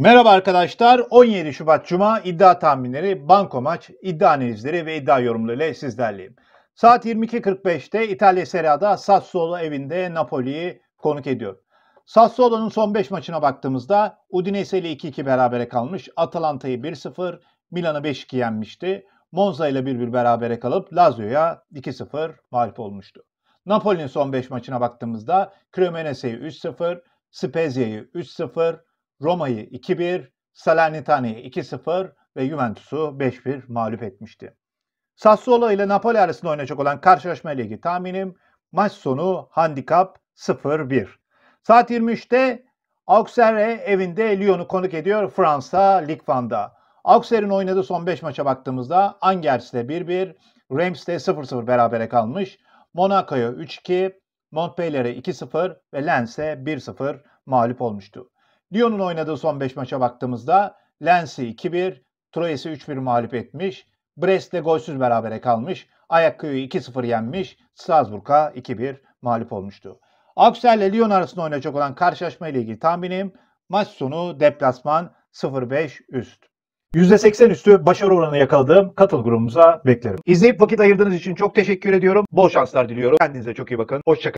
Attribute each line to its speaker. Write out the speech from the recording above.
Speaker 1: Merhaba arkadaşlar. 17 Şubat Cuma iddia tahminleri, banko maç, iddia analizleri ve iddia yorumlarıyla sizlerleyim. Saat 22.45'te İtalya Serie A'da Sassuolo evinde Napoli'yi konuk ediyor. Sassuolo'nun son 5 maçına baktığımızda Udinese ile 2-2 berabere kalmış, Atalanta'yı 1-0, Milan'ı 5-2 yenmişti. Monza ile 1-1 berabere kalıp Lazio'ya 2-0 mağlup olmuştu. Napoli'nin son 5 maçına baktığımızda Cremonese'yi 3-0, Spezia'yı 3-0, Roma'yı 2-1, Salernitane'yi 2-0 ve Juventus'u 5-1 mağlup etmişti. Sassuolo ile Napoli arasında oynayacak olan karşılaşma ile ilgili tahminim maç sonu handikap 0-1. Saat 23'te Auxerre evinde Lyon'u konuk ediyor Fransa Lig Van'da. Auxerre'in oynadığı son 5 maça baktığımızda Angers'te 1-1, Reims'te 0-0 berabere kalmış. Monaco'ya 3-2, Montpellier'e 2-0 ve Lens'e 1-0 mağlup olmuştu. Lyon'un oynadığı son 5 maça baktığımızda Lens'i 2-1, Troyes'i 3-1 mağlup etmiş. Brest'le golsüz berabere kalmış. Ayakköy'ü 2-0 yenmiş. Strasbourg'a 2-1 mağlup olmuştu. Auxerre ile Lyon arasında oynayacak olan karşılaşma ile ilgili tahminim maç sonu deplasman 0-5 üst. %80 üstü başarı oranı yakaladığım katıl grubumuza beklerim. İzleyip vakit ayırdığınız için çok teşekkür ediyorum. Bol şanslar diliyorum. Kendinize çok iyi bakın. Hoşçakalın.